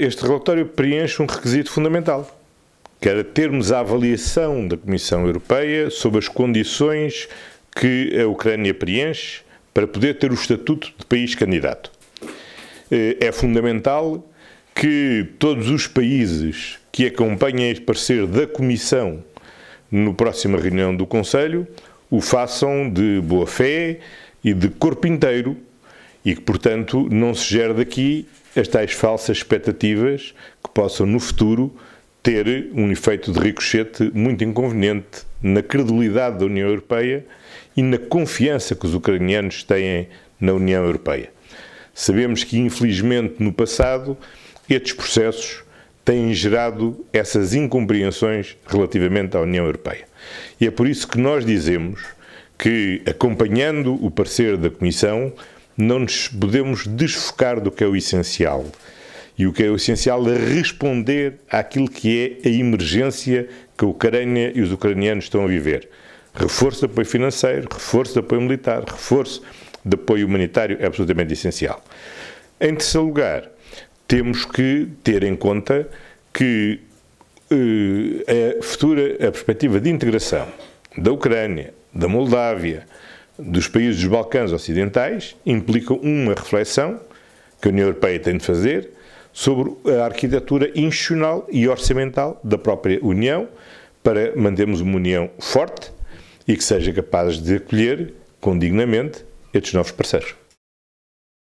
Este relatório preenche um requisito fundamental, que era termos a avaliação da Comissão Europeia sobre as condições que a Ucrânia preenche para poder ter o estatuto de país candidato. Eh, é fundamental que todos os países que acompanhem este parecer da Comissão no próxima reunião do Conselho o façam de boa fé e de corpo inteiro e que, portanto, não se gere daqui as tais falsas expectativas que possam, no futuro, ter um efeito de ricochete muito inconveniente na credibilidade da União Europeia e na confiança que os ucranianos têm na União Europeia. Sabemos que, infelizmente, no passado, estes processos têm gerado essas incompreensões relativamente à União Europeia. E é por isso que nós dizemos que, acompanhando o parecer da Comissão, não nos podemos desfocar do que é o essencial. E o que é o essencial é responder àquilo que é a emergência que a Ucrânia e os ucranianos estão a viver. Reforço de apoio financeiro, reforço de apoio militar, reforço de apoio humanitário é absolutamente essencial. Em terceiro lugar, temos que ter em conta que uh, a futura a perspectiva de integração da Ucrânia, da Moldávia, dos países dos Balcãs Ocidentais implica uma reflexão que a União Europeia tem de fazer sobre a arquitetura institucional e orçamental da própria União para mantermos uma União forte e que seja capaz de acolher condignamente estes novos parceiros.